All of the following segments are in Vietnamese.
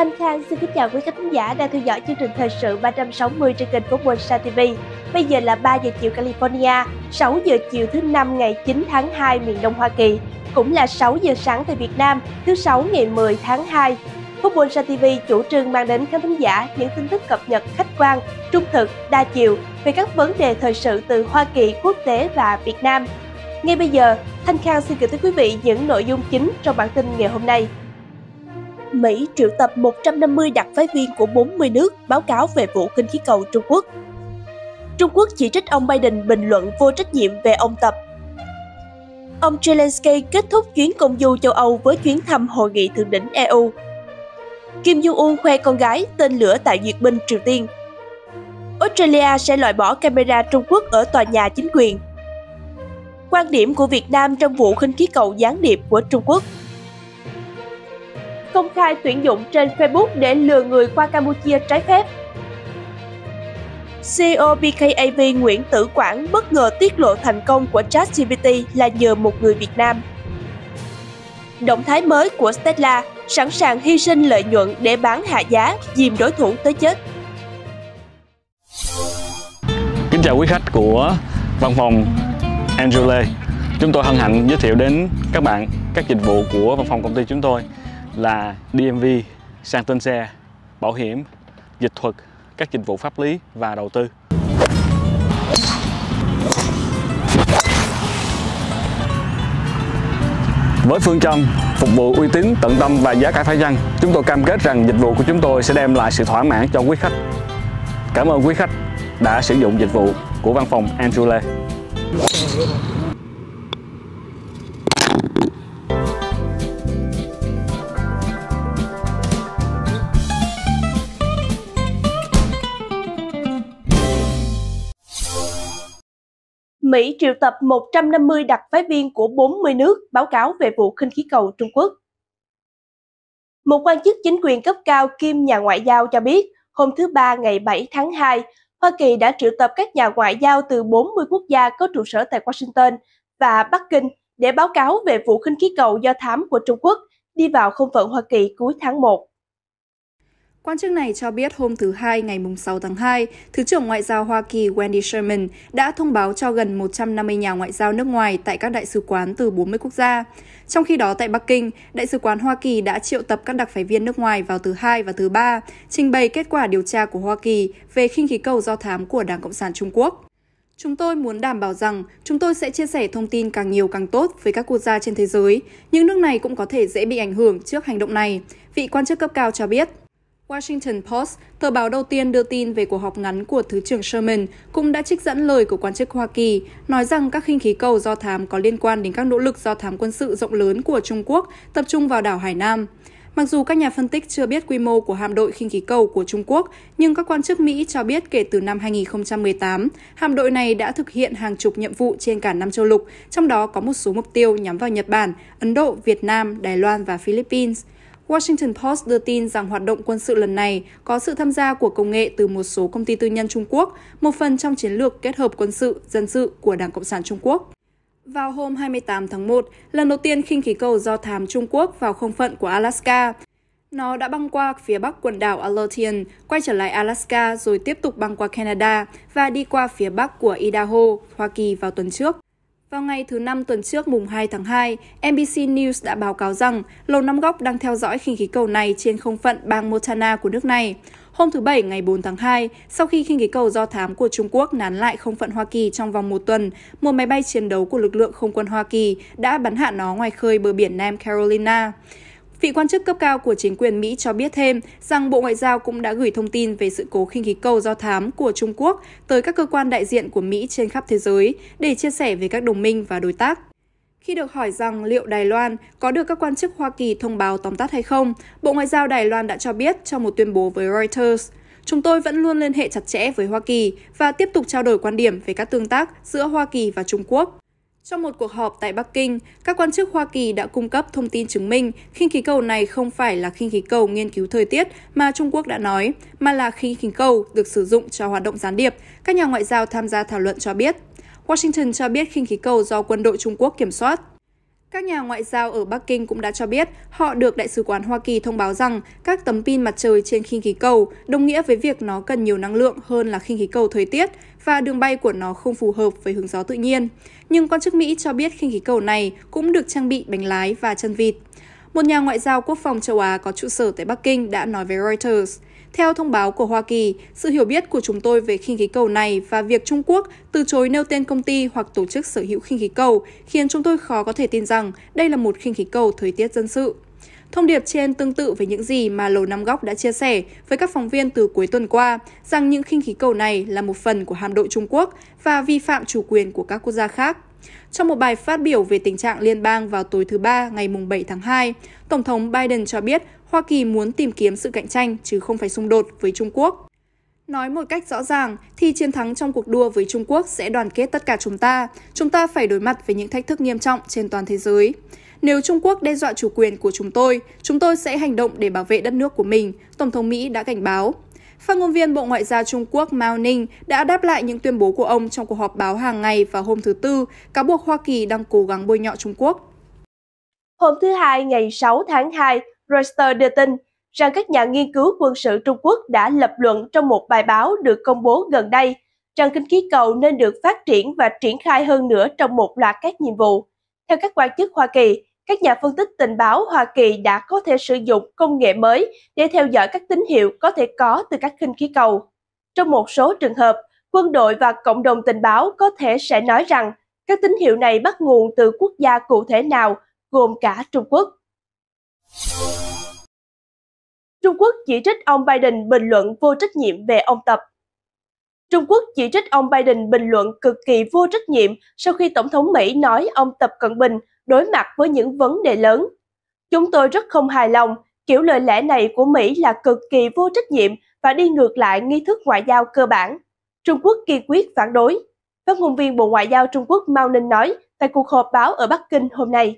Thanh Khang xin kính chào quý khán giả đang theo dõi chương trình thời sự 360 trên kênh Phúc của Sa TV. Bây giờ là 3 giờ chiều California, 6 giờ chiều thứ năm ngày 9 tháng 2 miền Đông Hoa Kỳ, cũng là 6 giờ sáng tại Việt Nam, thứ sáu ngày 10 tháng 2. Sa TV chủ trương mang đến khán thính giả những tin tức cập nhật khách quan, trung thực, đa chiều về các vấn đề thời sự từ Hoa Kỳ, quốc tế và Việt Nam. Ngay bây giờ, Thanh Khang xin gửi tới quý vị những nội dung chính trong bản tin ngày hôm nay. Mỹ triệu tập 150 đặc phái viên của 40 nước báo cáo về vụ khinh khí cầu Trung Quốc. Trung Quốc chỉ trích ông Biden bình luận vô trách nhiệm về ông Tập. Ông Zelensky kết thúc chuyến công du châu Âu với chuyến thăm hội nghị thượng đỉnh EU. Kim Jong-un khoe con gái tên lửa tại duyệt binh Triều Tiên. Australia sẽ loại bỏ camera Trung Quốc ở tòa nhà chính quyền. Quan điểm của Việt Nam trong vụ khinh khí cầu gián điệp của Trung Quốc – công khai tuyển dụng trên Facebook để lừa người qua Campuchia trái phép. CEO BKAV Nguyễn Tử Quảng bất ngờ tiết lộ thành công của ChatGPT là nhờ một người Việt Nam. Động thái mới của Stella sẵn sàng hy sinh lợi nhuận để bán hạ giá, dìm đối thủ tới chết. Kính chào quý khách của văn phòng Angele. Chúng tôi hân hạnh giới thiệu đến các bạn các dịch vụ của văn phòng công ty chúng tôi là DMV, sang tên xe, bảo hiểm, dịch thuật, các dịch vụ pháp lý và đầu tư. Với phương châm phục vụ uy tín, tận tâm và giá cả phải chăng, chúng tôi cam kết rằng dịch vụ của chúng tôi sẽ đem lại sự thỏa mãn cho quý khách. Cảm ơn quý khách đã sử dụng dịch vụ của văn phòng Andrew Lê. Mỹ triệu tập 150 đặc phái viên của 40 nước báo cáo về vụ khinh khí cầu Trung Quốc. Một quan chức chính quyền cấp cao Kim nhà ngoại giao cho biết, hôm thứ Ba ngày 7 tháng 2, Hoa Kỳ đã triệu tập các nhà ngoại giao từ 40 quốc gia có trụ sở tại Washington và Bắc Kinh để báo cáo về vụ khinh khí cầu do thám của Trung Quốc đi vào không phận Hoa Kỳ cuối tháng 1. Quan chức này cho biết hôm thứ Hai ngày 6 tháng 2, Thứ trưởng Ngoại giao Hoa Kỳ Wendy Sherman đã thông báo cho gần 150 nhà ngoại giao nước ngoài tại các đại sứ quán từ 40 quốc gia. Trong khi đó tại Bắc Kinh, Đại sứ quán Hoa Kỳ đã triệu tập các đặc phái viên nước ngoài vào thứ Hai và thứ Ba, trình bày kết quả điều tra của Hoa Kỳ về khinh khí cầu do thám của Đảng Cộng sản Trung Quốc. Chúng tôi muốn đảm bảo rằng chúng tôi sẽ chia sẻ thông tin càng nhiều càng tốt với các quốc gia trên thế giới. Những nước này cũng có thể dễ bị ảnh hưởng trước hành động này, vị quan chức cấp cao cho biết. Washington Post, tờ báo đầu tiên đưa tin về cuộc họp ngắn của Thứ trưởng Sherman, cũng đã trích dẫn lời của quan chức Hoa Kỳ, nói rằng các khinh khí cầu do thám có liên quan đến các nỗ lực do thám quân sự rộng lớn của Trung Quốc tập trung vào đảo Hải Nam. Mặc dù các nhà phân tích chưa biết quy mô của hạm đội khinh khí cầu của Trung Quốc, nhưng các quan chức Mỹ cho biết kể từ năm 2018, hạm đội này đã thực hiện hàng chục nhiệm vụ trên cả năm châu lục, trong đó có một số mục tiêu nhắm vào Nhật Bản, Ấn Độ, Việt Nam, Đài Loan và Philippines – Washington Post đưa tin rằng hoạt động quân sự lần này có sự tham gia của công nghệ từ một số công ty tư nhân Trung Quốc, một phần trong chiến lược kết hợp quân sự, dân sự của Đảng Cộng sản Trung Quốc. Vào hôm 28 tháng 1, lần đầu tiên khinh khí cầu do thám Trung Quốc vào không phận của Alaska. Nó đã băng qua phía bắc quần đảo Aleutian, quay trở lại Alaska rồi tiếp tục băng qua Canada và đi qua phía bắc của Idaho, Hoa Kỳ vào tuần trước. Vào ngày thứ Năm tuần trước mùng 2 tháng 2, NBC News đã báo cáo rằng Lầu Năm Góc đang theo dõi khinh khí cầu này trên không phận bang Montana của nước này. Hôm thứ Bảy ngày 4 tháng 2, sau khi khinh khí cầu do thám của Trung Quốc nán lại không phận Hoa Kỳ trong vòng một tuần, một máy bay chiến đấu của lực lượng không quân Hoa Kỳ đã bắn hạ nó ngoài khơi bờ biển Nam Carolina. Vị quan chức cấp cao của chính quyền Mỹ cho biết thêm rằng Bộ Ngoại giao cũng đã gửi thông tin về sự cố khinh khí cầu do thám của Trung Quốc tới các cơ quan đại diện của Mỹ trên khắp thế giới để chia sẻ với các đồng minh và đối tác. Khi được hỏi rằng liệu Đài Loan có được các quan chức Hoa Kỳ thông báo tóm tắt hay không, Bộ Ngoại giao Đài Loan đã cho biết trong một tuyên bố với Reuters, chúng tôi vẫn luôn liên hệ chặt chẽ với Hoa Kỳ và tiếp tục trao đổi quan điểm về các tương tác giữa Hoa Kỳ và Trung Quốc. Trong một cuộc họp tại Bắc Kinh, các quan chức Hoa Kỳ đã cung cấp thông tin chứng minh khinh khí cầu này không phải là khinh khí cầu nghiên cứu thời tiết mà Trung Quốc đã nói, mà là khinh khí cầu được sử dụng cho hoạt động gián điệp, các nhà ngoại giao tham gia thảo luận cho biết. Washington cho biết khinh khí cầu do quân đội Trung Quốc kiểm soát. Các nhà ngoại giao ở Bắc Kinh cũng đã cho biết họ được Đại sứ quán Hoa Kỳ thông báo rằng các tấm pin mặt trời trên khinh khí cầu đồng nghĩa với việc nó cần nhiều năng lượng hơn là khinh khí cầu thời tiết, và đường bay của nó không phù hợp với hướng gió tự nhiên. Nhưng quan chức Mỹ cho biết khinh khí cầu này cũng được trang bị bánh lái và chân vịt. Một nhà ngoại giao quốc phòng châu Á có trụ sở tại Bắc Kinh đã nói với Reuters, theo thông báo của Hoa Kỳ, sự hiểu biết của chúng tôi về khinh khí cầu này và việc Trung Quốc từ chối nêu tên công ty hoặc tổ chức sở hữu khinh khí cầu khiến chúng tôi khó có thể tin rằng đây là một khinh khí cầu thời tiết dân sự. Thông điệp trên tương tự với những gì mà Lầu Năm Góc đã chia sẻ với các phóng viên từ cuối tuần qua, rằng những khinh khí cầu này là một phần của hạm đội Trung Quốc và vi phạm chủ quyền của các quốc gia khác. Trong một bài phát biểu về tình trạng liên bang vào tối thứ Ba ngày 7 tháng 2, Tổng thống Biden cho biết Hoa Kỳ muốn tìm kiếm sự cạnh tranh chứ không phải xung đột với Trung Quốc. Nói một cách rõ ràng thì chiến thắng trong cuộc đua với Trung Quốc sẽ đoàn kết tất cả chúng ta. Chúng ta phải đối mặt với những thách thức nghiêm trọng trên toàn thế giới. Nếu Trung Quốc đe dọa chủ quyền của chúng tôi, chúng tôi sẽ hành động để bảo vệ đất nước của mình, Tổng thống Mỹ đã cảnh báo. Phát ngôn viên Bộ Ngoại giao Trung Quốc Mao Ninh đã đáp lại những tuyên bố của ông trong cuộc họp báo hàng ngày vào hôm thứ Tư, cáo buộc Hoa Kỳ đang cố gắng bôi nhọ Trung Quốc. Hôm thứ Hai ngày 6 tháng 2, Reuters đưa tin rằng các nhà nghiên cứu quân sự Trung Quốc đã lập luận trong một bài báo được công bố gần đây rằng kinh khí cầu nên được phát triển và triển khai hơn nữa trong một loạt các nhiệm vụ. Theo các quan chức Hoa Kỳ, các nhà phân tích tình báo Hoa Kỳ đã có thể sử dụng công nghệ mới để theo dõi các tín hiệu có thể có từ các khinh khí cầu. Trong một số trường hợp, quân đội và cộng đồng tình báo có thể sẽ nói rằng các tín hiệu này bắt nguồn từ quốc gia cụ thể nào, gồm cả Trung Quốc. Trung Quốc chỉ trích ông Biden bình luận vô trách nhiệm về ông Tập. Trung Quốc chỉ trích ông Biden bình luận cực kỳ vô trách nhiệm sau khi Tổng thống Mỹ nói ông Tập Cận Bình đối mặt với những vấn đề lớn. Chúng tôi rất không hài lòng, kiểu lời lẽ này của Mỹ là cực kỳ vô trách nhiệm và đi ngược lại nghi thức ngoại giao cơ bản. Trung Quốc kiên quyết phản đối. Phát ngôn viên Bộ Ngoại giao Trung Quốc Mao Ninh nói tại cuộc họp báo ở Bắc Kinh hôm nay.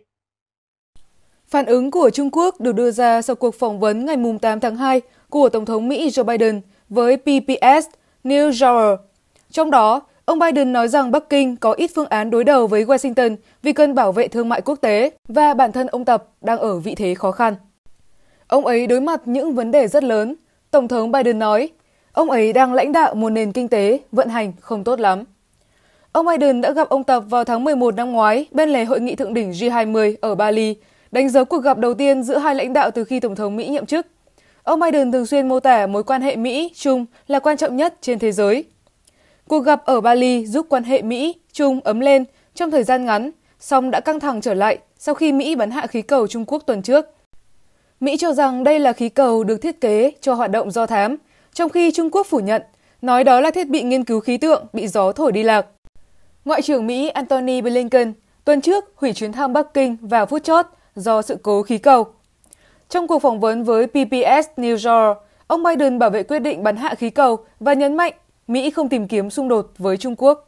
Phản ứng của Trung Quốc được đưa ra sau cuộc phỏng vấn ngày 8 tháng 2 của Tổng thống Mỹ Joe Biden với PPS – New Jauer. Trong đó, ông Biden nói rằng Bắc Kinh có ít phương án đối đầu với Washington vì cần bảo vệ thương mại quốc tế và bản thân ông Tập đang ở vị thế khó khăn. Ông ấy đối mặt những vấn đề rất lớn. Tổng thống Biden nói, ông ấy đang lãnh đạo một nền kinh tế vận hành không tốt lắm. Ông Biden đã gặp ông Tập vào tháng 11 năm ngoái bên lề hội nghị thượng đỉnh G20 ở Bali, đánh dấu cuộc gặp đầu tiên giữa hai lãnh đạo từ khi Tổng thống Mỹ nhậm chức – Ông Biden thường xuyên mô tả mối quan hệ Mỹ-Trung là quan trọng nhất trên thế giới. Cuộc gặp ở Bali giúp quan hệ Mỹ-Trung ấm lên trong thời gian ngắn, song đã căng thẳng trở lại sau khi Mỹ bắn hạ khí cầu Trung Quốc tuần trước. Mỹ cho rằng đây là khí cầu được thiết kế cho hoạt động do thám, trong khi Trung Quốc phủ nhận, nói đó là thiết bị nghiên cứu khí tượng bị gió thổi đi lạc. Ngoại trưởng Mỹ Antony Blinken tuần trước hủy chuyến thăm Bắc Kinh vào phút chót do sự cố khí cầu – trong cuộc phỏng vấn với PBS New York, ông Biden bảo vệ quyết định bắn hạ khí cầu và nhấn mạnh Mỹ không tìm kiếm xung đột với Trung Quốc.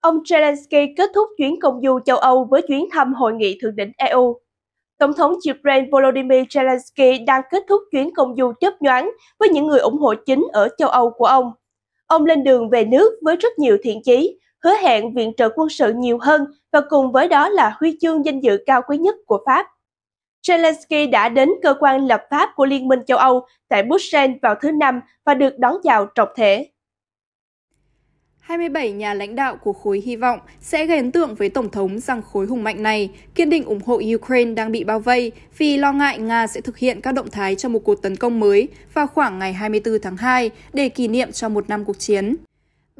Ông Zelensky kết thúc chuyến công du châu Âu với chuyến thăm hội nghị thượng đỉnh EU. Tổng thống Ukraine Volodymyr Zelensky đang kết thúc chuyến công du chớp nhoáng với những người ủng hộ chính ở châu Âu của ông. Ông lên đường về nước với rất nhiều thiện chí, hứa hẹn viện trợ quân sự nhiều hơn và cùng với đó là huy chương danh dự cao quý nhất của Pháp. Zelensky đã đến cơ quan lập pháp của Liên minh châu Âu tại Bruxelles vào thứ Năm và được đón chào trọng thể. 27 nhà lãnh đạo của khối hy vọng sẽ gây ấn tượng với Tổng thống rằng khối hùng mạnh này kiên định ủng hộ Ukraine đang bị bao vây vì lo ngại Nga sẽ thực hiện các động thái trong một cuộc tấn công mới vào khoảng ngày 24 tháng 2 để kỷ niệm cho một năm cuộc chiến.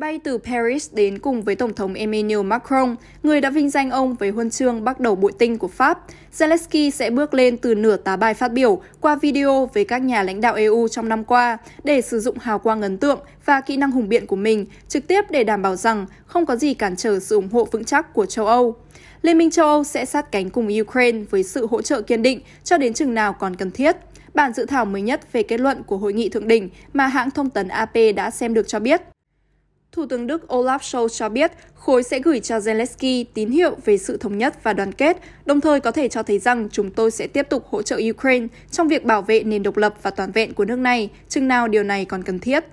Bay từ Paris đến cùng với Tổng thống Emmanuel Macron, người đã vinh danh ông với huân chương bắt đầu bội tinh của Pháp, Zelensky sẽ bước lên từ nửa tá bài phát biểu qua video với các nhà lãnh đạo EU trong năm qua để sử dụng hào quang ấn tượng và kỹ năng hùng biện của mình trực tiếp để đảm bảo rằng không có gì cản trở sự ủng hộ vững chắc của châu Âu. Liên minh châu Âu sẽ sát cánh cùng Ukraine với sự hỗ trợ kiên định cho đến chừng nào còn cần thiết. Bản dự thảo mới nhất về kết luận của hội nghị thượng đỉnh mà hãng thông tấn AP đã xem được cho biết Thủ tướng Đức Olaf Scholz cho biết khối sẽ gửi cho Zelensky tín hiệu về sự thống nhất và đoàn kết, đồng thời có thể cho thấy rằng chúng tôi sẽ tiếp tục hỗ trợ Ukraine trong việc bảo vệ nền độc lập và toàn vẹn của nước này, chừng nào điều này còn cần thiết.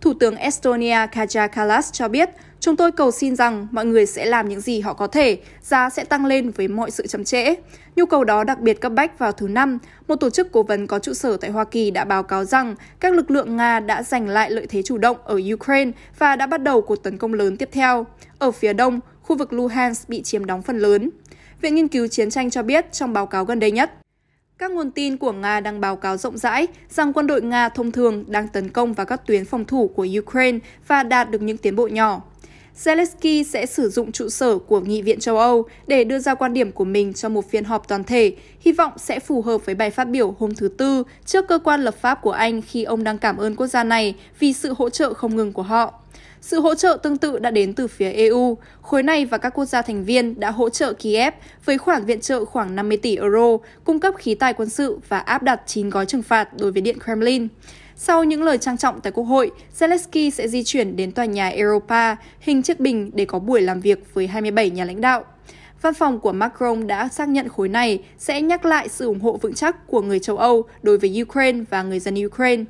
Thủ tướng Estonia Kaja Kallas cho biết Chúng tôi cầu xin rằng mọi người sẽ làm những gì họ có thể, giá sẽ tăng lên với mọi sự chậm trễ. Nhu cầu đó đặc biệt cấp bách vào thứ Năm, một tổ chức cố vấn có trụ sở tại Hoa Kỳ đã báo cáo rằng các lực lượng Nga đã giành lại lợi thế chủ động ở Ukraine và đã bắt đầu cuộc tấn công lớn tiếp theo. Ở phía đông, khu vực Luhansk bị chiếm đóng phần lớn. Viện Nghiên cứu Chiến tranh cho biết trong báo cáo gần đây nhất, các nguồn tin của Nga đang báo cáo rộng rãi rằng quân đội Nga thông thường đang tấn công vào các tuyến phòng thủ của Ukraine và đạt được những tiến bộ nhỏ. Zelensky sẽ sử dụng trụ sở của Nghị viện châu Âu để đưa ra quan điểm của mình cho một phiên họp toàn thể, hy vọng sẽ phù hợp với bài phát biểu hôm thứ Tư trước cơ quan lập pháp của Anh khi ông đang cảm ơn quốc gia này vì sự hỗ trợ không ngừng của họ. Sự hỗ trợ tương tự đã đến từ phía EU. Khối này và các quốc gia thành viên đã hỗ trợ Kiev với khoản viện trợ khoảng 50 tỷ euro, cung cấp khí tài quân sự và áp đặt 9 gói trừng phạt đối với Điện Kremlin. Sau những lời trang trọng tại Quốc hội, Zelensky sẽ di chuyển đến tòa nhà Europa, hình chiếc bình để có buổi làm việc với 27 nhà lãnh đạo. Văn phòng của Macron đã xác nhận khối này sẽ nhắc lại sự ủng hộ vững chắc của người châu Âu đối với Ukraine và người dân Ukraine.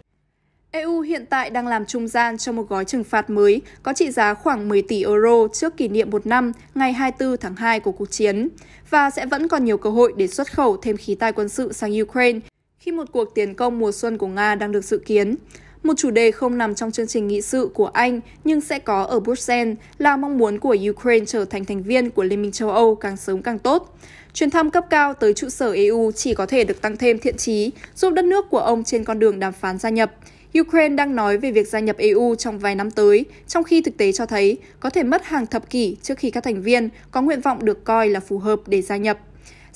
EU hiện tại đang làm trung gian cho một gói trừng phạt mới có trị giá khoảng 10 tỷ euro trước kỷ niệm một năm ngày 24 tháng 2 của cuộc chiến, và sẽ vẫn còn nhiều cơ hội để xuất khẩu thêm khí tài quân sự sang Ukraine khi một cuộc tiến công mùa xuân của Nga đang được dự kiến. Một chủ đề không nằm trong chương trình nghị sự của Anh nhưng sẽ có ở Bruxelles là mong muốn của Ukraine trở thành thành viên của Liên minh châu Âu càng sớm càng tốt. Chuyến thăm cấp cao tới trụ sở EU chỉ có thể được tăng thêm thiện chí, giúp đất nước của ông trên con đường đàm phán gia nhập. Ukraine đang nói về việc gia nhập EU trong vài năm tới, trong khi thực tế cho thấy có thể mất hàng thập kỷ trước khi các thành viên có nguyện vọng được coi là phù hợp để gia nhập.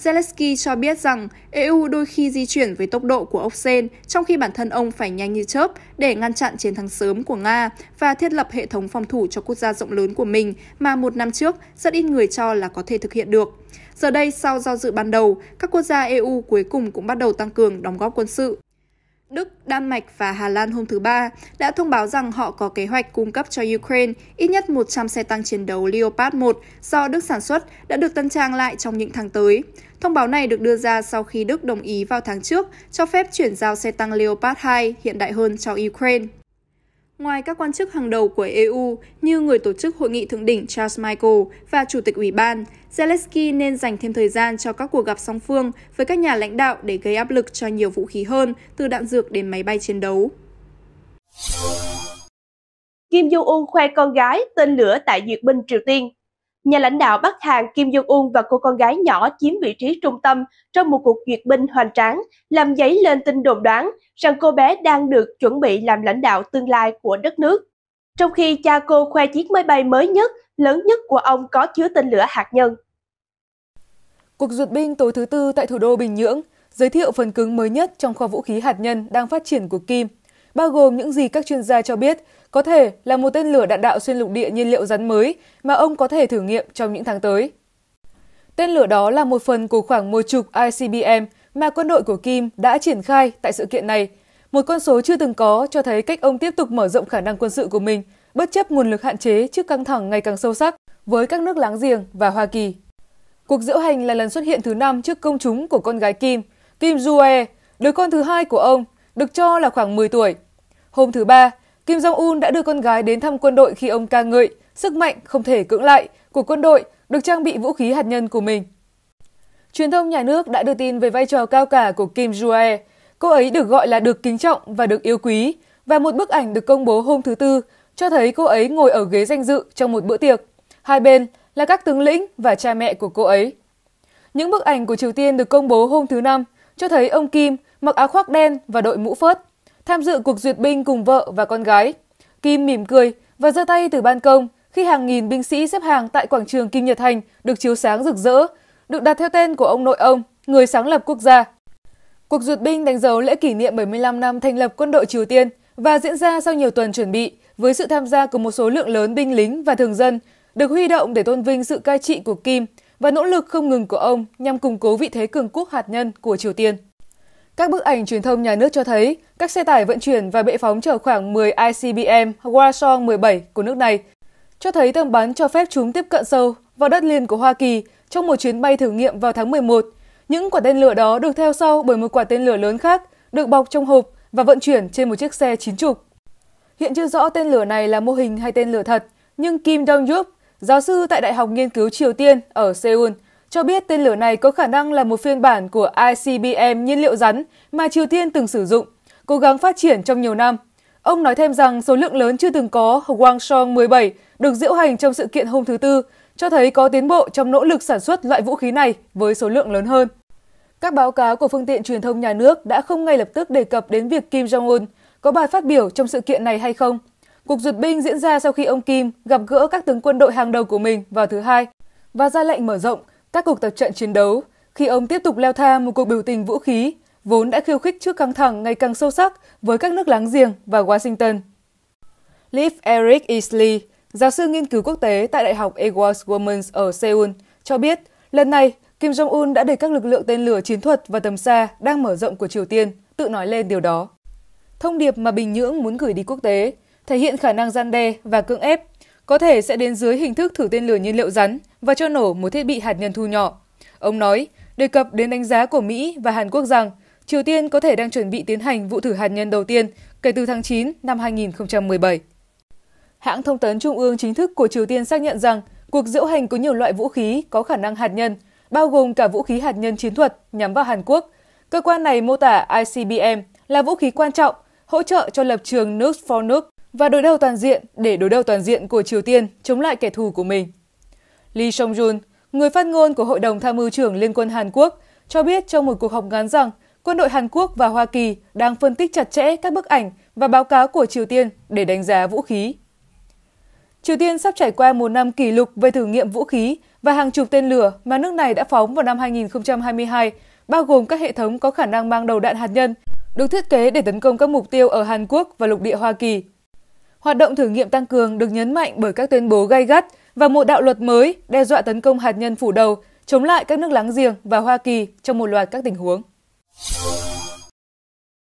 Zelensky cho biết rằng EU đôi khi di chuyển với tốc độ của ốc sen, trong khi bản thân ông phải nhanh như chớp để ngăn chặn chiến thắng sớm của Nga và thiết lập hệ thống phòng thủ cho quốc gia rộng lớn của mình mà một năm trước rất ít người cho là có thể thực hiện được. Giờ đây, sau giao dự ban đầu, các quốc gia EU cuối cùng cũng bắt đầu tăng cường đóng góp quân sự Đức, Đan Mạch và Hà Lan hôm thứ Ba đã thông báo rằng họ có kế hoạch cung cấp cho Ukraine ít nhất 100 xe tăng chiến đấu Leopard 1 do Đức sản xuất đã được tân trang lại trong những tháng tới. Thông báo này được đưa ra sau khi Đức đồng ý vào tháng trước cho phép chuyển giao xe tăng Leopard 2 hiện đại hơn cho Ukraine. Ngoài các quan chức hàng đầu của EU như người tổ chức hội nghị thượng đỉnh Charles Michael và chủ tịch ủy ban, Zelensky nên dành thêm thời gian cho các cuộc gặp song phương với các nhà lãnh đạo để gây áp lực cho nhiều vũ khí hơn, từ đạn dược đến máy bay chiến đấu. Kim Jong-un khoe con gái tên lửa tại duyệt binh Triều Tiên Nhà lãnh đạo Bắc Hàn Kim Jong-un và cô con gái nhỏ chiếm vị trí trung tâm trong một cuộc duyệt binh hoành tráng, làm dấy lên tin đồn đoán rằng cô bé đang được chuẩn bị làm lãnh đạo tương lai của đất nước. Trong khi cha cô khoe chiếc máy bay mới nhất, lớn nhất của ông có chứa tên lửa hạt nhân. Cuộc duyệt binh tối thứ tư tại thủ đô Bình Nhưỡng giới thiệu phần cứng mới nhất trong kho vũ khí hạt nhân đang phát triển của Kim bao gồm những gì các chuyên gia cho biết có thể là một tên lửa đạn đạo xuyên lục địa nhiên liệu rắn mới mà ông có thể thử nghiệm trong những tháng tới. Tên lửa đó là một phần của khoảng một chục ICBM mà quân đội của Kim đã triển khai tại sự kiện này. Một con số chưa từng có cho thấy cách ông tiếp tục mở rộng khả năng quân sự của mình, bất chấp nguồn lực hạn chế trước căng thẳng ngày càng sâu sắc với các nước láng giềng và Hoa Kỳ. Cuộc diễu hành là lần xuất hiện thứ năm trước công chúng của con gái Kim, Kim Ju-e, đứa con thứ hai của ông, được cho là khoảng 10 tuổi. Hôm thứ Ba, Kim Jong-un đã đưa con gái đến thăm quân đội khi ông ca ngợi sức mạnh không thể cưỡng lại của quân đội được trang bị vũ khí hạt nhân của mình. Truyền thông nhà nước đã đưa tin về vai trò cao cả của Kim Jong-un. Cô ấy được gọi là được kính trọng và được yêu quý, và một bức ảnh được công bố hôm thứ Tư cho thấy cô ấy ngồi ở ghế danh dự trong một bữa tiệc. Hai bên là các tướng lĩnh và cha mẹ của cô ấy. Những bức ảnh của Triều Tiên được công bố hôm thứ Năm cho thấy ông Kim mặc áo khoác đen và đội mũ phớt tham dự cuộc duyệt binh cùng vợ và con gái. Kim mỉm cười và giơ tay từ ban công khi hàng nghìn binh sĩ xếp hàng tại quảng trường Kim Nhật Thành được chiếu sáng rực rỡ, được đặt theo tên của ông nội ông, người sáng lập quốc gia. Cuộc duyệt binh đánh dấu lễ kỷ niệm 75 năm thành lập quân đội Triều Tiên và diễn ra sau nhiều tuần chuẩn bị với sự tham gia của một số lượng lớn binh lính và thường dân được huy động để tôn vinh sự cai trị của Kim và nỗ lực không ngừng của ông nhằm củng cố vị thế cường quốc hạt nhân của Triều Tiên. Các bức ảnh truyền thông nhà nước cho thấy các xe tải vận chuyển và bệ phóng chở khoảng 10 ICBM Warsaw 17 của nước này, cho thấy tầm bắn cho phép chúng tiếp cận sâu vào đất liền của Hoa Kỳ trong một chuyến bay thử nghiệm vào tháng 11. Những quả tên lửa đó được theo sau bởi một quả tên lửa lớn khác được bọc trong hộp và vận chuyển trên một chiếc xe chín trục. Hiện chưa rõ tên lửa này là mô hình hay tên lửa thật, nhưng Kim Dong-yup, giáo sư tại Đại học Nghiên cứu Triều Tiên ở Seoul, cho biết tên lửa này có khả năng là một phiên bản của ICBM nhiên liệu rắn mà Triều Tiên từng sử dụng, cố gắng phát triển trong nhiều năm. Ông nói thêm rằng số lượng lớn chưa từng có Hwang Song 17 được diễu hành trong sự kiện hôm thứ Tư, cho thấy có tiến bộ trong nỗ lực sản xuất loại vũ khí này với số lượng lớn hơn. Các báo cáo của phương tiện truyền thông nhà nước đã không ngay lập tức đề cập đến việc Kim Jong-un có bài phát biểu trong sự kiện này hay không. Cuộc duyệt binh diễn ra sau khi ông Kim gặp gỡ các tướng quân đội hàng đầu của mình vào thứ Hai và ra lệnh mở rộng các cuộc tập trận chiến đấu khi ông tiếp tục leo thang một cuộc biểu tình vũ khí vốn đã khiêu khích trước căng thẳng ngày càng sâu sắc với các nước láng giềng và Washington. Liv Eric Isley, giáo sư nghiên cứu quốc tế tại Đại học Edwards Women's ở Seoul, cho biết lần này Kim Jong-un đã để các lực lượng tên lửa chiến thuật và tầm xa đang mở rộng của Triều Tiên tự nói lên điều đó. Thông điệp mà Bình Nhưỡng muốn gửi đi quốc tế thể hiện khả năng gian đe và cưỡng ép có thể sẽ đến dưới hình thức thử tên lửa nhiên liệu rắn và cho nổ một thiết bị hạt nhân thu nhỏ. Ông nói, đề cập đến đánh giá của Mỹ và Hàn Quốc rằng Triều Tiên có thể đang chuẩn bị tiến hành vụ thử hạt nhân đầu tiên kể từ tháng 9 năm 2017. Hãng thông tấn trung ương chính thức của Triều Tiên xác nhận rằng cuộc diễu hành có nhiều loại vũ khí có khả năng hạt nhân, bao gồm cả vũ khí hạt nhân chiến thuật nhắm vào Hàn Quốc. Cơ quan này mô tả ICBM là vũ khí quan trọng, hỗ trợ cho lập trường nước for nước và đối đầu toàn diện để đối đầu toàn diện của Triều Tiên chống lại kẻ thù của mình. Lee Song-jun, người phát ngôn của Hội đồng Tham mưu trưởng Liên quân Hàn Quốc, cho biết trong một cuộc họp ngắn rằng quân đội Hàn Quốc và Hoa Kỳ đang phân tích chặt chẽ các bức ảnh và báo cáo của Triều Tiên để đánh giá vũ khí. Triều Tiên sắp trải qua một năm kỷ lục về thử nghiệm vũ khí và hàng chục tên lửa mà nước này đã phóng vào năm 2022, bao gồm các hệ thống có khả năng mang đầu đạn hạt nhân, được thiết kế để tấn công các mục tiêu ở Hàn Quốc và lục địa Hoa Kỳ Hoạt động thử nghiệm tăng cường được nhấn mạnh bởi các tuyên bố gay gắt và một đạo luật mới đe dọa tấn công hạt nhân phủ đầu chống lại các nước láng giềng và Hoa Kỳ trong một loạt các tình huống.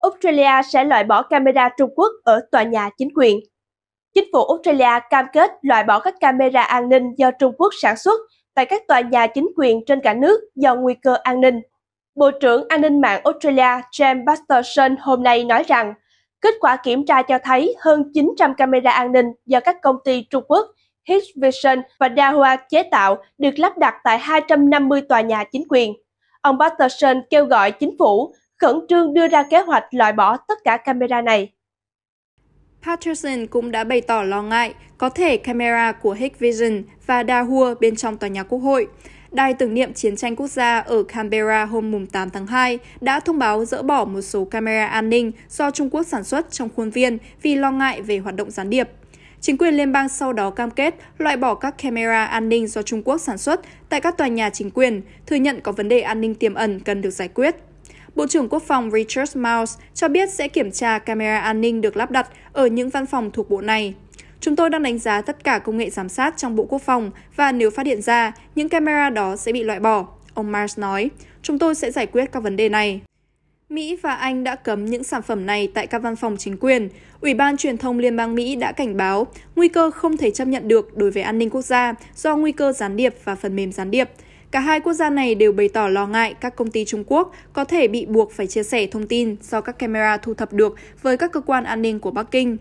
Australia sẽ loại bỏ camera Trung Quốc ở tòa nhà chính quyền. Chính phủ Australia cam kết loại bỏ các camera an ninh do Trung Quốc sản xuất tại các tòa nhà chính quyền trên cả nước do nguy cơ an ninh. Bộ trưởng An ninh mạng Australia James Patterson hôm nay nói rằng Kết quả kiểm tra cho thấy hơn 900 camera an ninh do các công ty Trung Quốc Hikvision và Dahua chế tạo được lắp đặt tại 250 tòa nhà chính quyền. Ông Patterson kêu gọi chính phủ khẩn trương đưa ra kế hoạch loại bỏ tất cả camera này. Patterson cũng đã bày tỏ lo ngại có thể camera của Hikvision và Dahua bên trong tòa nhà quốc hội Đài tưởng niệm chiến tranh quốc gia ở Canberra hôm 8 tháng 2 đã thông báo dỡ bỏ một số camera an ninh do Trung Quốc sản xuất trong khuôn viên vì lo ngại về hoạt động gián điệp. Chính quyền liên bang sau đó cam kết loại bỏ các camera an ninh do Trung Quốc sản xuất tại các tòa nhà chính quyền, thừa nhận có vấn đề an ninh tiềm ẩn cần được giải quyết. Bộ trưởng Quốc phòng Richard Miles cho biết sẽ kiểm tra camera an ninh được lắp đặt ở những văn phòng thuộc bộ này. Chúng tôi đang đánh giá tất cả công nghệ giám sát trong Bộ Quốc phòng và nếu phát hiện ra, những camera đó sẽ bị loại bỏ, ông Mars nói. Chúng tôi sẽ giải quyết các vấn đề này. Mỹ và Anh đã cấm những sản phẩm này tại các văn phòng chính quyền. Ủy ban truyền thông Liên bang Mỹ đã cảnh báo nguy cơ không thể chấp nhận được đối với an ninh quốc gia do nguy cơ gián điệp và phần mềm gián điệp. Cả hai quốc gia này đều bày tỏ lo ngại các công ty Trung Quốc có thể bị buộc phải chia sẻ thông tin do các camera thu thập được với các cơ quan an ninh của Bắc Kinh.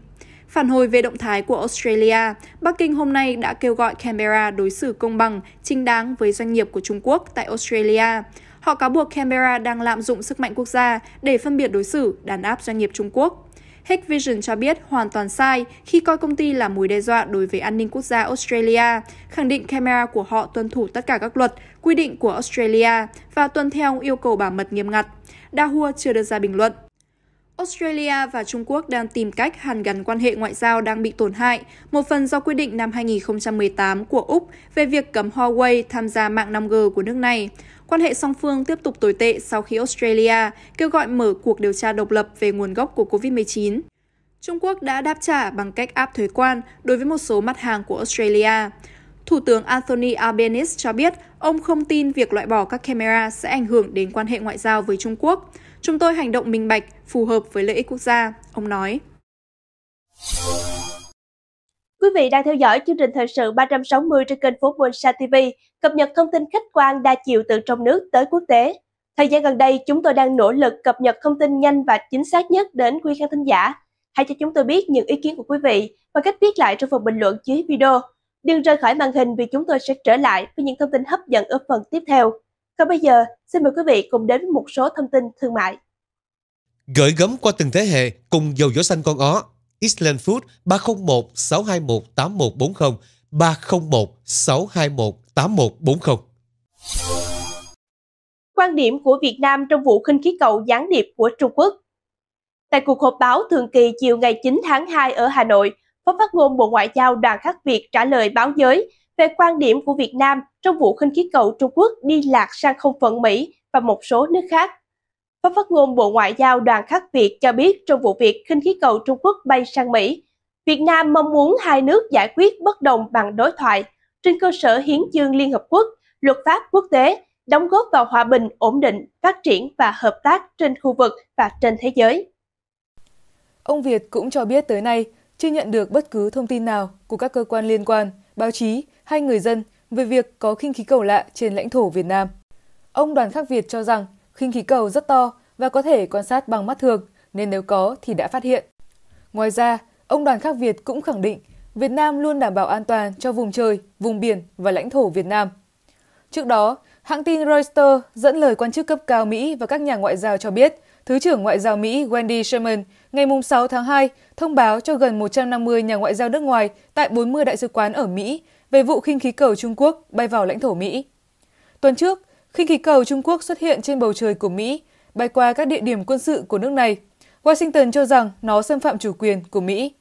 Phản hồi về động thái của Australia, Bắc Kinh hôm nay đã kêu gọi Canberra đối xử công bằng, chính đáng với doanh nghiệp của Trung Quốc tại Australia. Họ cáo buộc Canberra đang lạm dụng sức mạnh quốc gia để phân biệt đối xử, đàn áp doanh nghiệp Trung Quốc. Hick Vision cho biết hoàn toàn sai khi coi công ty là mối đe dọa đối với an ninh quốc gia Australia, khẳng định camera của họ tuân thủ tất cả các luật, quy định của Australia và tuân theo yêu cầu bảo mật nghiêm ngặt. Dahua chưa đưa ra bình luận. Australia và Trung Quốc đang tìm cách hàn gắn quan hệ ngoại giao đang bị tổn hại, một phần do quy định năm 2018 của Úc về việc cấm Huawei tham gia mạng 5G của nước này. Quan hệ song phương tiếp tục tồi tệ sau khi Australia kêu gọi mở cuộc điều tra độc lập về nguồn gốc của COVID-19. Trung Quốc đã đáp trả bằng cách áp thuế quan đối với một số mặt hàng của Australia. Thủ tướng Anthony Albanese cho biết ông không tin việc loại bỏ các camera sẽ ảnh hưởng đến quan hệ ngoại giao với Trung Quốc. Chúng tôi hành động minh bạch, phù hợp với lợi ích quốc gia, ông nói. Quý vị đang theo dõi chương trình thời sự 360 trên kênh Phố Buonsa TV, cập nhật thông tin khách quan đa chiều từ trong nước tới quốc tế. Thời gian gần đây, chúng tôi đang nỗ lực cập nhật thông tin nhanh và chính xác nhất đến quý khán thính giả. Hãy cho chúng tôi biết những ý kiến của quý vị và cách viết lại trong phần bình luận dưới video. Đừng rời khỏi màn hình vì chúng tôi sẽ trở lại với những thông tin hấp dẫn ở phần tiếp theo. Còn bây giờ, xin mời quý vị cùng đến một số thông tin thương mại. Gửi gấm qua từng thế hệ cùng dầu dỗ xanh con ó. Island Food 301 621 8140 301 621 8140 Quan điểm của Việt Nam trong vụ khinh khí cầu gián điệp của Trung Quốc Tại cuộc họp báo thường kỳ chiều ngày 9 tháng 2 ở Hà Nội, Phó phát ngôn Bộ Ngoại giao Đoàn Khắc Việt trả lời báo giới về quan điểm của Việt Nam trong vụ khinh khí cầu Trung Quốc đi lạc sang không phận Mỹ và một số nước khác. phó phát ngôn Bộ Ngoại giao Đoàn Khắc Việt cho biết trong vụ việc khinh khí cầu Trung Quốc bay sang Mỹ, Việt Nam mong muốn hai nước giải quyết bất đồng bằng đối thoại trên cơ sở hiến chương Liên Hợp Quốc, luật pháp quốc tế, đóng góp vào hòa bình, ổn định, phát triển và hợp tác trên khu vực và trên thế giới. Ông Việt cũng cho biết tới nay chưa nhận được bất cứ thông tin nào của các cơ quan liên quan – báo chí hay người dân về việc có khinh khí cầu lạ trên lãnh thổ Việt Nam. Ông Đoàn Khắc Việt cho rằng khinh khí cầu rất to và có thể quan sát bằng mắt thường, nên nếu có thì đã phát hiện. Ngoài ra, ông Đoàn Khắc Việt cũng khẳng định Việt Nam luôn đảm bảo an toàn cho vùng trời, vùng biển và lãnh thổ Việt Nam. Trước đó, hãng tin Reuters dẫn lời quan chức cấp cao Mỹ và các nhà ngoại giao cho biết, Thứ trưởng Ngoại giao Mỹ Wendy Sherman ngày 6 tháng 2 thông báo cho gần 150 nhà ngoại giao nước ngoài tại 40 đại sứ quán ở Mỹ về vụ khinh khí cầu Trung Quốc bay vào lãnh thổ Mỹ. Tuần trước, khinh khí cầu Trung Quốc xuất hiện trên bầu trời của Mỹ, bay qua các địa điểm quân sự của nước này. Washington cho rằng nó xâm phạm chủ quyền của Mỹ.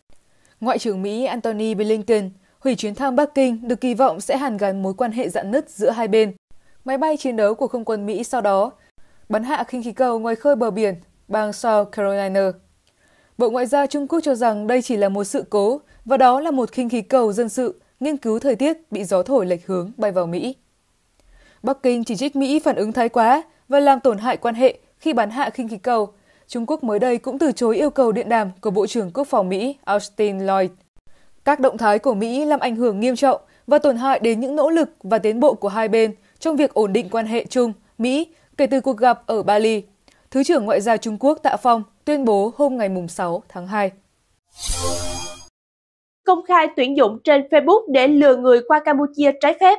Ngoại trưởng Mỹ Antony Blinken hủy chuyến thăm Bắc Kinh được kỳ vọng sẽ hàn gắn mối quan hệ dạn nứt giữa hai bên. Máy bay chiến đấu của không quân Mỹ sau đó bắn hạ khinh khí cầu ngoài khơi bờ biển bang South Carolina. Bộ Ngoại giao Trung Quốc cho rằng đây chỉ là một sự cố và đó là một khinh khí cầu dân sự nghiên cứu thời tiết bị gió thổi lệch hướng bay vào Mỹ. Bắc Kinh chỉ trích Mỹ phản ứng thái quá và làm tổn hại quan hệ khi bắn hạ khinh khí cầu. Trung Quốc mới đây cũng từ chối yêu cầu điện đàm của Bộ trưởng Quốc phòng Mỹ Austin Lloyd. Các động thái của Mỹ làm ảnh hưởng nghiêm trọng và tổn hại đến những nỗ lực và tiến bộ của hai bên trong việc ổn định quan hệ chung Mỹ kể từ cuộc gặp ở Bali. Thứ trưởng Ngoại giao Trung Quốc Tạ Phong tuyên bố hôm ngày 6 tháng 2. Công khai tuyển dụng trên Facebook để lừa người qua Campuchia trái phép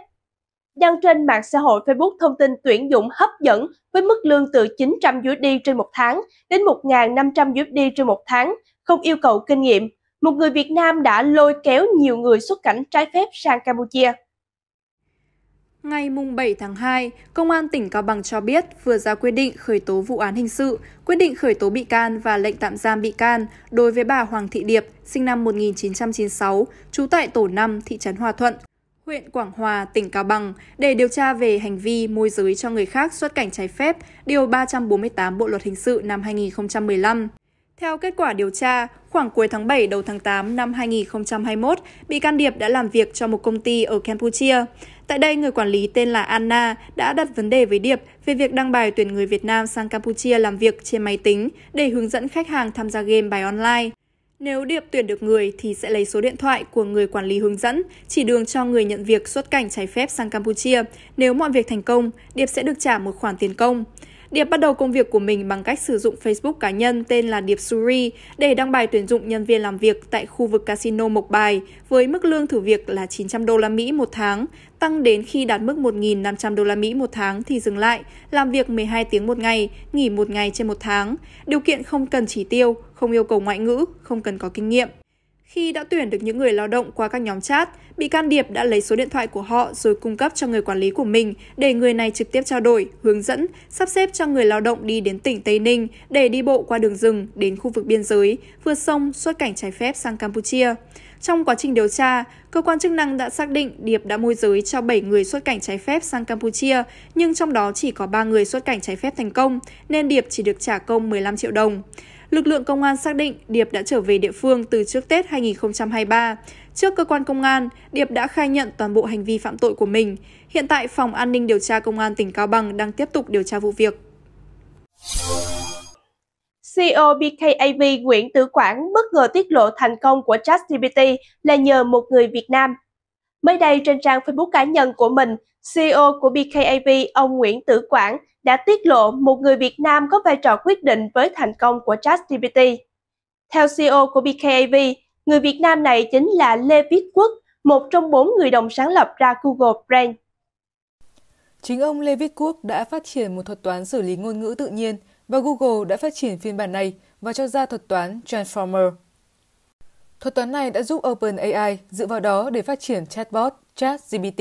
đăng trên mạng xã hội Facebook thông tin tuyển dụng hấp dẫn với mức lương từ 900 USD trên một tháng đến 1.500 USD trên một tháng, không yêu cầu kinh nghiệm. Một người Việt Nam đã lôi kéo nhiều người xuất cảnh trái phép sang Campuchia. Ngày 7 tháng 2, Công an tỉnh Cao Bằng cho biết vừa ra quyết định khởi tố vụ án hình sự, quyết định khởi tố bị can và lệnh tạm giam bị can đối với bà Hoàng Thị Điệp, sinh năm 1996, trú tại tổ 5, thị trấn Hòa Thuận, huyện Quảng Hòa, tỉnh Cao Bằng để điều tra về hành vi môi giới cho người khác xuất cảnh trái phép, điều 348 Bộ luật hình sự năm 2015. Theo kết quả điều tra, khoảng cuối tháng 7 đầu tháng 8 năm 2021, bị can Điệp đã làm việc cho một công ty ở Campuchia. Tại đây, người quản lý tên là Anna đã đặt vấn đề với Điệp về việc đăng bài tuyển người Việt Nam sang Campuchia làm việc trên máy tính để hướng dẫn khách hàng tham gia game bài online. Nếu Điệp tuyển được người thì sẽ lấy số điện thoại của người quản lý hướng dẫn, chỉ đường cho người nhận việc xuất cảnh trái phép sang Campuchia. Nếu mọi việc thành công, Điệp sẽ được trả một khoản tiền công. Điệp bắt đầu công việc của mình bằng cách sử dụng Facebook cá nhân tên là Điệp Suri để đăng bài tuyển dụng nhân viên làm việc tại khu vực casino Mộc Bài với mức lương thử việc là 900 đô la Mỹ một tháng, tăng đến khi đạt mức 1.500 đô la Mỹ một tháng thì dừng lại, làm việc 12 tiếng một ngày, nghỉ một ngày trên một tháng. Điều kiện không cần chỉ tiêu, không yêu cầu ngoại ngữ, không cần có kinh nghiệm. Khi đã tuyển được những người lao động qua các nhóm chat, bị can Điệp đã lấy số điện thoại của họ rồi cung cấp cho người quản lý của mình để người này trực tiếp trao đổi, hướng dẫn, sắp xếp cho người lao động đi đến tỉnh Tây Ninh để đi bộ qua đường rừng đến khu vực biên giới, vượt sông xuất cảnh trái phép sang Campuchia. Trong quá trình điều tra, cơ quan chức năng đã xác định Điệp đã môi giới cho 7 người xuất cảnh trái phép sang Campuchia, nhưng trong đó chỉ có 3 người xuất cảnh trái phép thành công, nên Điệp chỉ được trả công 15 triệu đồng lực lượng công an xác định Điệp đã trở về địa phương từ trước Tết 2023. Trước cơ quan công an, Điệp đã khai nhận toàn bộ hành vi phạm tội của mình. Hiện tại, Phòng An ninh điều tra Công an tỉnh Cao Bằng đang tiếp tục điều tra vụ việc. CEO BKAV Nguyễn Tử Quảng bất ngờ tiết lộ thành công của ChatGPT là nhờ một người Việt Nam Mới đây trên trang Facebook cá nhân của mình, CEO của BKAV ông Nguyễn Tử Quảng đã tiết lộ một người Việt Nam có vai trò quyết định với thành công của ChatGPT. Theo CEO của BKAV, người Việt Nam này chính là Lê Viết Quốc, một trong bốn người đồng sáng lập ra Google Brain. Chính ông Lê Viết Quốc đã phát triển một thuật toán xử lý ngôn ngữ tự nhiên và Google đã phát triển phiên bản này và cho ra thuật toán Transformer. Thuật toán này đã giúp OpenAI dựa vào đó để phát triển chatbot ChatGPT.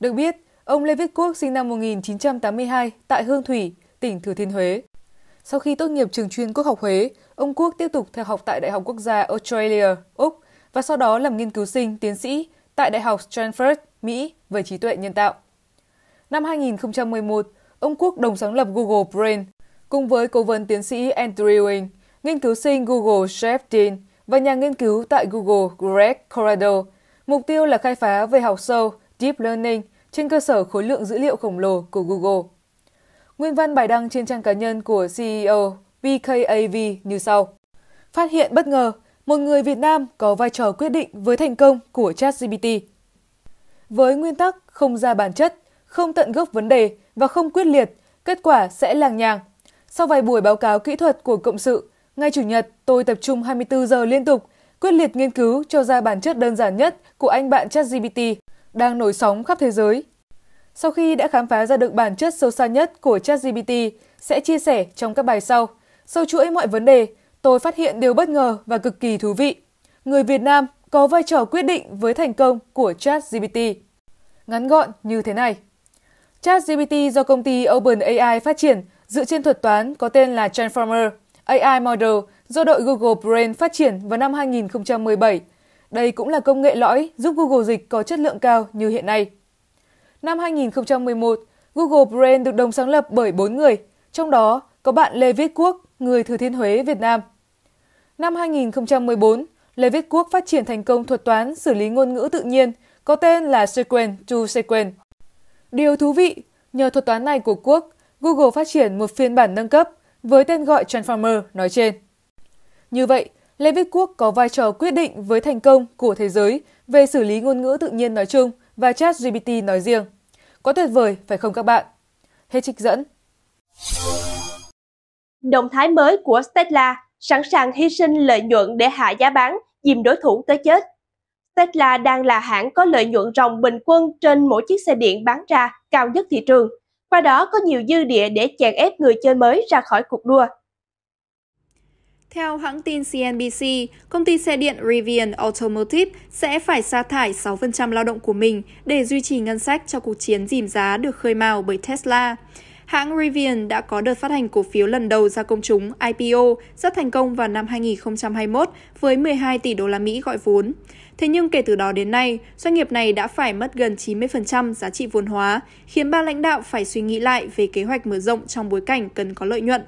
Được biết, ông Lê Viết Quốc sinh năm 1982 tại Hương Thủy, tỉnh Thừa Thiên Huế. Sau khi tốt nghiệp trường chuyên Quốc học Huế, ông Quốc tiếp tục theo học tại Đại học Quốc gia Australia, Úc và sau đó làm nghiên cứu sinh tiến sĩ tại Đại học Stanford, Mỹ về trí tuệ nhân tạo. Năm 2011, ông Quốc đồng sáng lập Google Brain cùng với cố vấn tiến sĩ Andrew Ng, nghiên cứu sinh Google Jeff Dean – và nhà nghiên cứu tại Google Greg Corrado. Mục tiêu là khai phá về học sâu Deep Learning trên cơ sở khối lượng dữ liệu khổng lồ của Google. Nguyên văn bài đăng trên trang cá nhân của CEO BKAV như sau. Phát hiện bất ngờ, một người Việt Nam có vai trò quyết định với thành công của ChatGPT. Với nguyên tắc không ra bản chất, không tận gốc vấn đề và không quyết liệt, kết quả sẽ làng nhàng. Sau vài buổi báo cáo kỹ thuật của cộng sự, ngay Chủ nhật, tôi tập trung 24 giờ liên tục, quyết liệt nghiên cứu cho ra bản chất đơn giản nhất của anh bạn ChatGPT đang nổi sóng khắp thế giới. Sau khi đã khám phá ra được bản chất sâu xa nhất của ChatGPT, sẽ chia sẻ trong các bài sau. Sau chuỗi mọi vấn đề, tôi phát hiện điều bất ngờ và cực kỳ thú vị. Người Việt Nam có vai trò quyết định với thành công của ChatGPT. Ngắn gọn như thế này. ChatGPT do công ty OpenAI phát triển dựa trên thuật toán có tên là Transformer – AI Model do đội Google Brain phát triển vào năm 2017. Đây cũng là công nghệ lõi giúp Google Dịch có chất lượng cao như hiện nay. Năm 2011, Google Brain được đồng sáng lập bởi 4 người, trong đó có bạn Lê Viết Quốc, người Thừa Thiên Huế, Việt Nam. Năm 2014, Lê Viết Quốc phát triển thành công thuật toán xử lý ngôn ngữ tự nhiên có tên là Sequence to Sequence. Điều thú vị, nhờ thuật toán này của Quốc, Google phát triển một phiên bản nâng cấp – với tên gọi Transformer nói trên. Như vậy, Lê Viết Quốc có vai trò quyết định với thành công của thế giới về xử lý ngôn ngữ tự nhiên nói chung và chat GPT nói riêng. Có tuyệt vời phải không các bạn? Hết trích dẫn. Động thái mới của tesla sẵn sàng hy sinh lợi nhuận để hạ giá bán, dìm đối thủ tới chết. Tesla đang là hãng có lợi nhuận ròng bình quân trên mỗi chiếc xe điện bán ra cao nhất thị trường qua đó có nhiều dư địa để chèn ép người chơi mới ra khỏi cuộc đua. Theo hãng tin CNBC, công ty xe điện Rivian Automotive sẽ phải sa thải 6% lao động của mình để duy trì ngân sách cho cuộc chiến dìm giá được khơi mào bởi Tesla. Hãng Rivian đã có đợt phát hành cổ phiếu lần đầu ra công chúng IPO rất thành công vào năm 2021 với 12 tỷ đô la Mỹ gọi vốn. Thế nhưng kể từ đó đến nay, doanh nghiệp này đã phải mất gần 90% giá trị vốn hóa, khiến ba lãnh đạo phải suy nghĩ lại về kế hoạch mở rộng trong bối cảnh cần có lợi nhuận.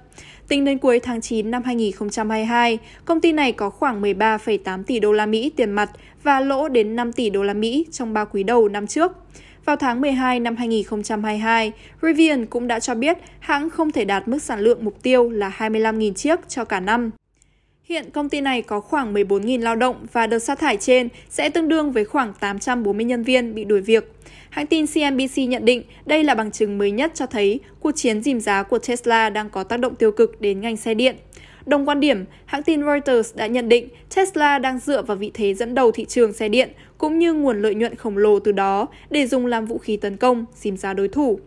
Tính đến cuối tháng 9 năm 2022, công ty này có khoảng 13,8 tỷ đô la Mỹ tiền mặt và lỗ đến 5 tỷ đô la Mỹ trong 3 quý đầu năm trước. Vào tháng 12 năm 2022, Rivian cũng đã cho biết hãng không thể đạt mức sản lượng mục tiêu là 25.000 chiếc cho cả năm. Hiện công ty này có khoảng 14.000 lao động và đợt sa thải trên sẽ tương đương với khoảng 840 nhân viên bị đuổi việc. Hãng tin CNBC nhận định đây là bằng chứng mới nhất cho thấy cuộc chiến dìm giá của Tesla đang có tác động tiêu cực đến ngành xe điện. Đồng quan điểm, hãng tin Reuters đã nhận định Tesla đang dựa vào vị thế dẫn đầu thị trường xe điện cũng như nguồn lợi nhuận khổng lồ từ đó để dùng làm vũ khí tấn công, dìm giá đối thủ.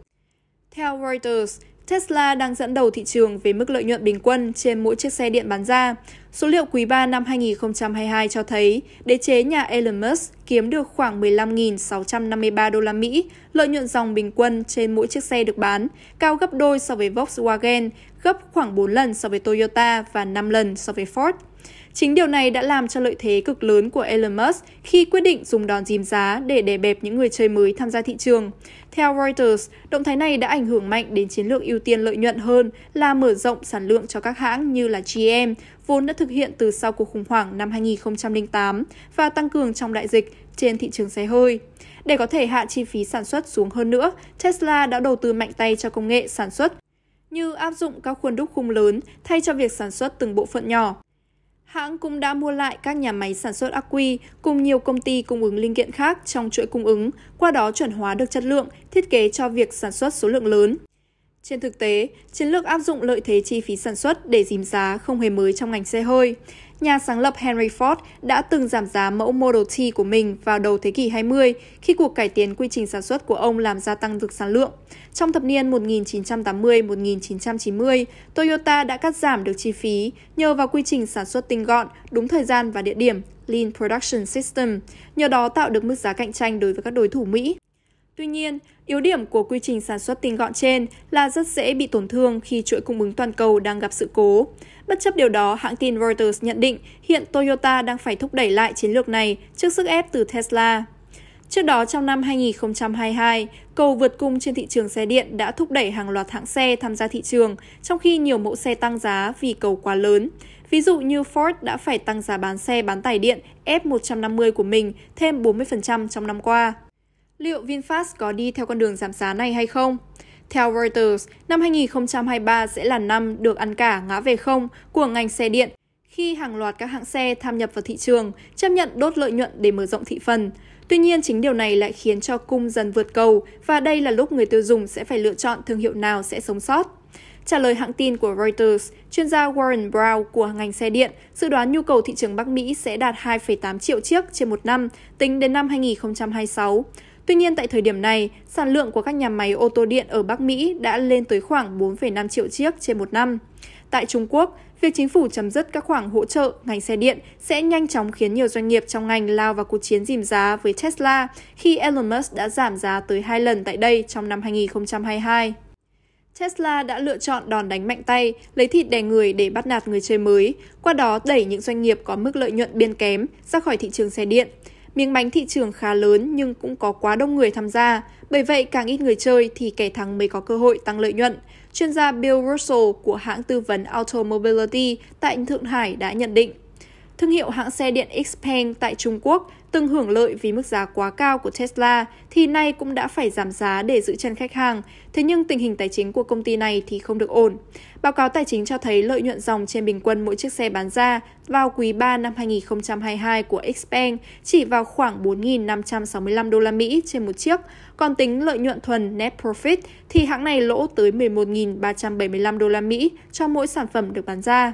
Theo Reuters, Tesla đang dẫn đầu thị trường về mức lợi nhuận bình quân trên mỗi chiếc xe điện bán ra. Số liệu quý 3 năm 2022 cho thấy, đế chế nhà Elon Musk kiếm được khoảng 15.653 đô la Mỹ lợi nhuận dòng bình quân trên mỗi chiếc xe được bán, cao gấp đôi so với Volkswagen, gấp khoảng 4 lần so với Toyota và 5 lần so với Ford. Chính điều này đã làm cho lợi thế cực lớn của Elon Musk khi quyết định dùng đòn dìm giá để đè bẹp những người chơi mới tham gia thị trường. Theo Reuters, động thái này đã ảnh hưởng mạnh đến chiến lược ưu tiên lợi nhuận hơn là mở rộng sản lượng cho các hãng như là GM, vốn đã thực hiện từ sau cuộc khủng hoảng năm 2008 và tăng cường trong đại dịch trên thị trường xe hơi. Để có thể hạ chi phí sản xuất xuống hơn nữa, Tesla đã đầu tư mạnh tay cho công nghệ sản xuất như áp dụng các khuôn đúc khung lớn thay cho việc sản xuất từng bộ phận nhỏ. Hãng cũng đã mua lại các nhà máy sản xuất ắc quy cùng nhiều công ty cung ứng linh kiện khác trong chuỗi cung ứng, qua đó chuẩn hóa được chất lượng, thiết kế cho việc sản xuất số lượng lớn. Trên thực tế, chiến lược áp dụng lợi thế chi phí sản xuất để dìm giá không hề mới trong ngành xe hơi nhà sáng lập Henry Ford đã từng giảm giá mẫu Model T của mình vào đầu thế kỷ 20 khi cuộc cải tiến quy trình sản xuất của ông làm gia tăng được sản lượng. Trong thập niên 1980-1990, Toyota đã cắt giảm được chi phí nhờ vào quy trình sản xuất tinh gọn, đúng thời gian và địa điểm, Lean Production System, nhờ đó tạo được mức giá cạnh tranh đối với các đối thủ Mỹ. Tuy nhiên, yếu điểm của quy trình sản xuất tinh gọn trên là rất dễ bị tổn thương khi chuỗi cung ứng toàn cầu đang gặp sự cố. Bất chấp điều đó, hãng tin Reuters nhận định hiện Toyota đang phải thúc đẩy lại chiến lược này trước sức ép từ Tesla. Trước đó trong năm 2022, cầu vượt cung trên thị trường xe điện đã thúc đẩy hàng loạt hãng xe tham gia thị trường, trong khi nhiều mẫu xe tăng giá vì cầu quá lớn. Ví dụ như Ford đã phải tăng giá bán xe bán tải điện F150 của mình thêm 40% trong năm qua. Liệu VinFast có đi theo con đường giảm giá này hay không? Theo Reuters, năm 2023 sẽ là năm được ăn cả ngã về không của ngành xe điện khi hàng loạt các hãng xe tham nhập vào thị trường, chấp nhận đốt lợi nhuận để mở rộng thị phần. Tuy nhiên, chính điều này lại khiến cho cung dần vượt cầu và đây là lúc người tiêu dùng sẽ phải lựa chọn thương hiệu nào sẽ sống sót. Trả lời hãng tin của Reuters, chuyên gia Warren Brown của ngành xe điện dự đoán nhu cầu thị trường Bắc Mỹ sẽ đạt 2,8 triệu chiếc trên một năm tính đến năm 2026. Tuy nhiên tại thời điểm này, sản lượng của các nhà máy ô tô điện ở Bắc Mỹ đã lên tới khoảng 4,5 triệu chiếc trên một năm. Tại Trung Quốc, việc chính phủ chấm dứt các khoản hỗ trợ ngành xe điện sẽ nhanh chóng khiến nhiều doanh nghiệp trong ngành lao vào cuộc chiến dìm giá với Tesla khi Elon Musk đã giảm giá tới hai lần tại đây trong năm 2022. Tesla đã lựa chọn đòn đánh mạnh tay, lấy thịt đè người để bắt nạt người chơi mới, qua đó đẩy những doanh nghiệp có mức lợi nhuận biên kém ra khỏi thị trường xe điện. Miếng bánh thị trường khá lớn nhưng cũng có quá đông người tham gia, bởi vậy càng ít người chơi thì kẻ thắng mới có cơ hội tăng lợi nhuận. Chuyên gia Bill Russell của hãng tư vấn Automobility tại Thượng Hải đã nhận định. Thương hiệu hãng xe điện Xpeng tại Trung Quốc từng hưởng lợi vì mức giá quá cao của Tesla thì nay cũng đã phải giảm giá để giữ chân khách hàng, Thế nhưng tình hình tài chính của công ty này thì không được ổn. Báo cáo tài chính cho thấy lợi nhuận dòng trên bình quân mỗi chiếc xe bán ra vào quý 3 năm 2022 của Xpeng chỉ vào khoảng 4.565 đô la Mỹ trên một chiếc, còn tính lợi nhuận thuần net profit thì hãng này lỗ tới 11.375 đô la Mỹ cho mỗi sản phẩm được bán ra.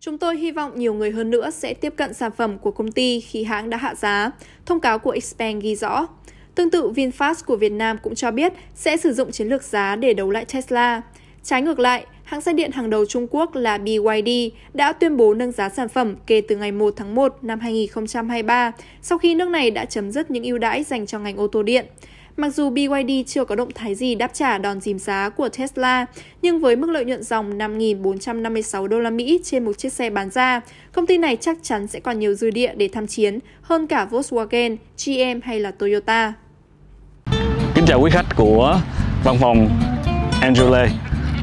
Chúng tôi hy vọng nhiều người hơn nữa sẽ tiếp cận sản phẩm của công ty khi hãng đã hạ giá, thông cáo của Xpeng ghi rõ. Tương tự VinFast của Việt Nam cũng cho biết sẽ sử dụng chiến lược giá để đấu lại Tesla. Trái ngược lại, hãng xe điện hàng đầu Trung Quốc là BYD đã tuyên bố nâng giá sản phẩm kể từ ngày 1 tháng 1 năm 2023 sau khi nước này đã chấm dứt những ưu đãi dành cho ngành ô tô điện. Mặc dù BYD chưa có động thái gì đáp trả đòn dìm giá của Tesla, nhưng với mức lợi nhuận dòng 5.456 đô la Mỹ trên một chiếc xe bán ra, công ty này chắc chắn sẽ còn nhiều dư địa để tham chiến hơn cả Volkswagen, GM hay là Toyota. Kính chào quý khách của văn phòng Angele.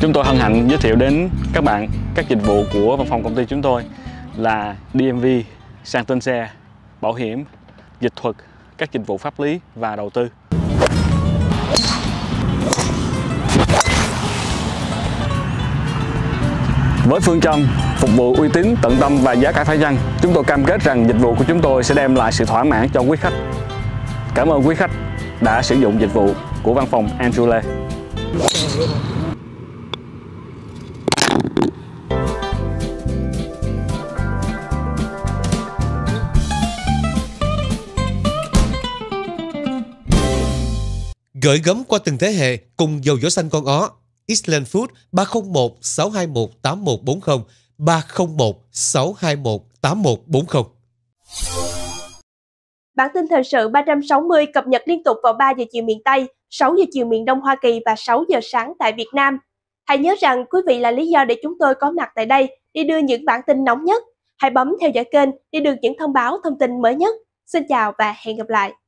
Chúng tôi hân hạnh giới thiệu đến các bạn các dịch vụ của văn phòng công ty chúng tôi là DMV, sang tên xe, bảo hiểm, dịch thuật, các dịch vụ pháp lý và đầu tư. Với phương châm phục vụ uy tín, tận tâm và giá cả phải chăng, chúng tôi cam kết rằng dịch vụ của chúng tôi sẽ đem lại sự thỏa mãn cho quý khách. Cảm ơn quý khách đã sử dụng dịch vụ của văn phòng Angela. gửi gấm qua từng thế hệ cùng dầu dỗ xanh con ó. Island Food 301 621 8140 301 621 8140. Bản tin thời sự 360 cập nhật liên tục vào 3 giờ chiều miền Tây, 6 giờ chiều miền Đông Hoa Kỳ và 6 giờ sáng tại Việt Nam. Hãy nhớ rằng quý vị là lý do để chúng tôi có mặt tại đây để đưa những bản tin nóng nhất. Hãy bấm theo dõi kênh để được những thông báo thông tin mới nhất. Xin chào và hẹn gặp lại.